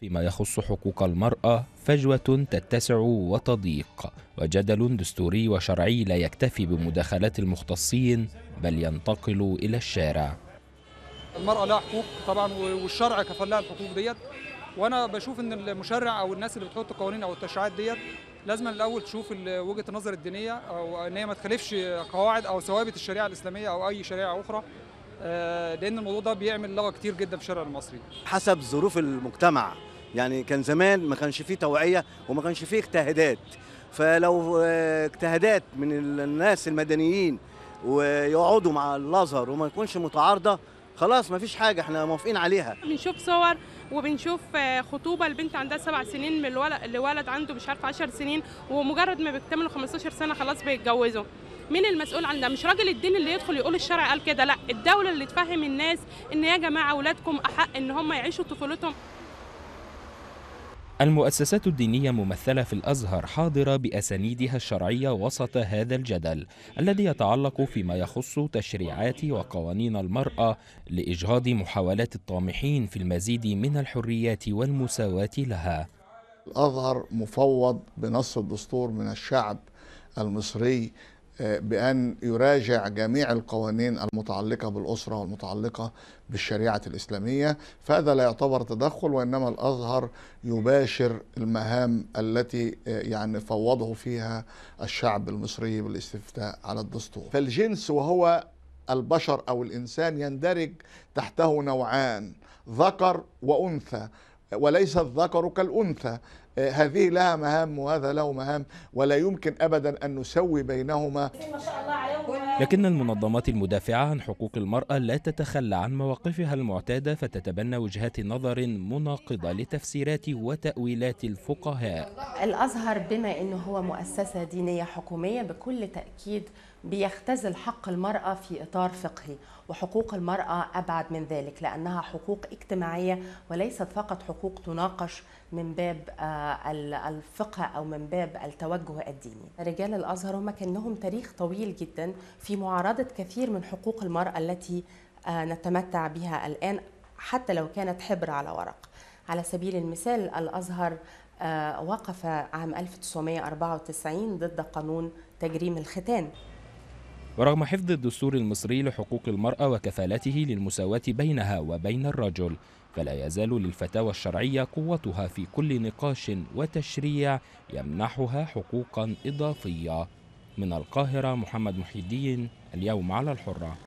فيما يخص حقوق المرأة فجوة تتسع وتضيق وجدل دستوري وشرعي لا يكتفي بمداخلات المختصين بل ينتقل إلى الشارع المرأة لها حقوق طبعا والشرع كفل لها الحقوق ديت وانا بشوف ان المشرع او الناس اللي بتحط القوانين او التشريعات ديت لازم الاول تشوف وجهه النظر الدينيه او ان هي ما تخالفش قواعد او ثوابت الشريعه الاسلاميه او اي شريعه اخرى آه، لان الموضوع ده بيعمل لغه كتير جدا في الشارع المصري حسب ظروف المجتمع يعني كان زمان ما كانش فيه توعيه وما كانش فيه اجتهادات فلو آه، اجتهادات من الناس المدنيين ويقعدوا مع الازهر وما يكونش متعارضه خلاص ما فيش حاجه احنا موافقين عليها بنشوف صور وبنشوف آه، خطوبه لبنت عندها سبع سنين من الولد لولد عنده مش عارف 10 سنين ومجرد ما بيكتملوا 15 سنه خلاص بيتجوزوا مين المسؤول عن ده مش راجل الدين اللي يدخل يقول الشرع قال كده لا الدوله اللي تفهم الناس ان يا جماعه اولادكم احق ان هم يعيشوا طفولتهم المؤسسات الدينية ممثلة في الأزهر حاضرة بأسانيدها الشرعية وسط هذا الجدل الذي يتعلق فيما يخص تشريعات وقوانين المرأة لإجهاض محاولات الطامحين في المزيد من الحريات والمساواة لها الأزهر مفوض بنص الدستور من الشعب المصري بأن يراجع جميع القوانين المتعلقة بالأسرة والمتعلقة بالشريعة الإسلامية فهذا لا يعتبر تدخل وإنما الأزهر يباشر المهام التي آه، يعني فوضه فيها الشعب المصري بالاستفتاء على الدستور فالجنس وهو البشر أو الإنسان يندرج تحته نوعان ذكر وأنثى وليس الذكر كالأنثى هذه لها مهام وهذا له مهام ولا يمكن ابدا ان نسوي بينهما ما شاء الله لكن المنظمات المدافعة عن حقوق المرأة لا تتخلى عن مواقفها المعتادة فتتبنى وجهات نظر مناقضة لتفسيرات وتأويلات الفقهاء الأزهر بما أنه هو مؤسسة دينية حكومية بكل تأكيد بيختزل حق المرأة في إطار فقهي وحقوق المرأة أبعد من ذلك لأنها حقوق اجتماعية وليست فقط حقوق تناقش من باب آه، الفقه أو من باب التوجه الديني رجال الأزهر هم كان لهم تاريخ طويل جدا في في معارضة كثير من حقوق المرأة التي آه، نتمتع بها الآن حتى لو كانت حبر على ورق على سبيل المثال الأزهر آه، وقف عام 1994 ضد قانون تجريم الختان ورغم حفظ الدستور المصري لحقوق المرأة وكفالته للمساواة بينها وبين الرجل فلا يزال للفتاوى الشرعية قوتها في كل نقاش وتشريع يمنحها حقوقا إضافية من القاهرة محمد محي الدين اليوم على الحرة